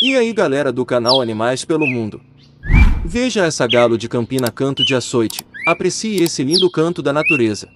E aí galera do canal Animais pelo Mundo. Veja essa galo de Campina canto de açoite. Aprecie esse lindo canto da natureza.